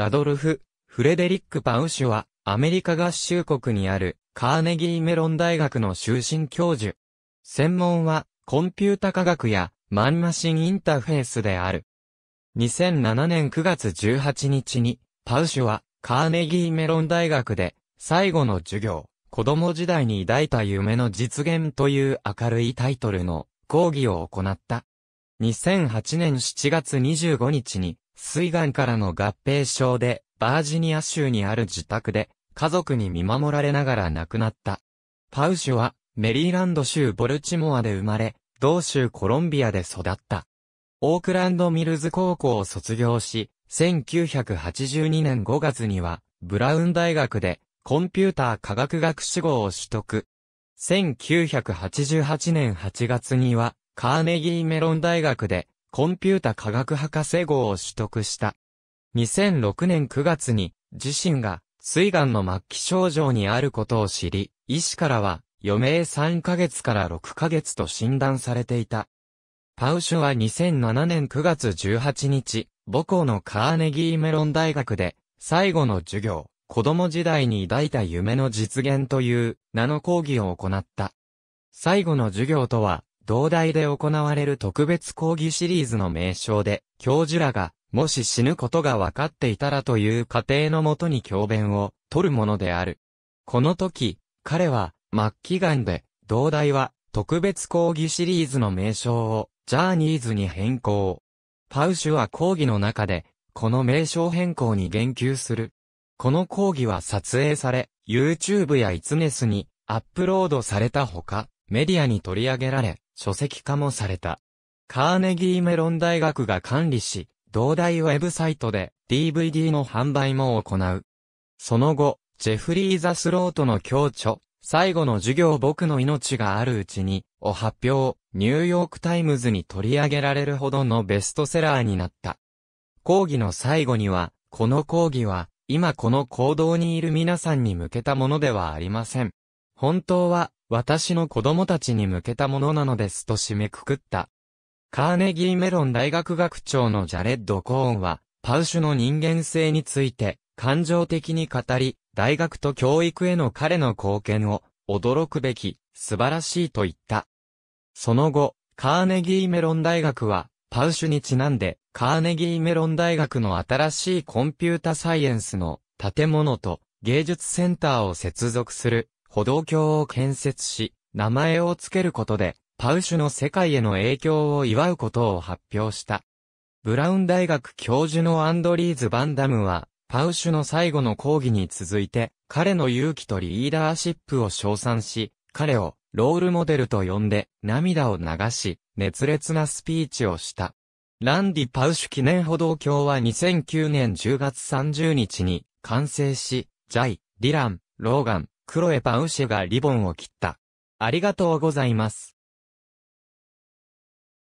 ラドルフ・フレデリック・パウシュは、アメリカ合衆国にある、カーネギーメロン大学の就身教授。専門は、コンピュータ科学や、マンマシンインターフェースである。2007年9月18日に、パウシュは、カーネギーメロン大学で、最後の授業、子供時代に抱いた夢の実現という明るいタイトルの講義を行った。2008年7月25日に、水岩からの合併症で、バージニア州にある自宅で、家族に見守られながら亡くなった。パウシュは、メリーランド州ボルチモアで生まれ、同州コロンビアで育った。オークランドミルズ高校を卒業し、1982年5月には、ブラウン大学で、コンピューター科学学士号を取得。1988年8月には、カーネギーメロン大学で、コンピュータ科学博士号を取得した。2006年9月に自身が水癌の末期症状にあることを知り、医師からは余命3ヶ月から6ヶ月と診断されていた。パウシュは2007年9月18日、母校のカーネギーメロン大学で、最後の授業、子供時代に抱いた夢の実現という名の講義を行った。最後の授業とは、同大で行われる特別講義シリーズの名称で、教授らが、もし死ぬことが分かっていたらという過程のもとに教鞭を取るものである。この時、彼は、末期んで、同大は、特別講義シリーズの名称を、ジャーニーズに変更。パウシュは講義の中で、この名称変更に言及する。この講義は撮影され、YouTube やイツネスにアップロードされたほか、メディアに取り上げられ、書籍化もされた。カーネギーメロン大学が管理し、同大ウェブサイトで DVD の販売も行う。その後、ジェフリー・ザスロートの教著、最後の授業僕の命があるうちに、を発表、ニューヨークタイムズに取り上げられるほどのベストセラーになった。講義の最後には、この講義は、今この行動にいる皆さんに向けたものではありません。本当は、私の子供たちに向けたものなのですと締めくくった。カーネギーメロン大学学長のジャレッド・コーンは、パウシュの人間性について、感情的に語り、大学と教育への彼の貢献を、驚くべき、素晴らしいと言った。その後、カーネギーメロン大学は、パウシュにちなんで、カーネギーメロン大学の新しいコンピュータサイエンスの建物と芸術センターを接続する歩道橋を建設し、名前を付けることで、パウシュの世界への影響を祝うことを発表した。ブラウン大学教授のアンドリーズ・バンダムは、パウシュの最後の講義に続いて、彼の勇気とリーダーシップを称賛し、彼をロールモデルと呼んで涙を流し、熱烈なスピーチをした。ランディ・パウシュ記念歩道橋は2009年10月30日に完成し、ジャイ、ディラン、ローガン、クロエ・パウシェがリボンを切った。ありがとうございます。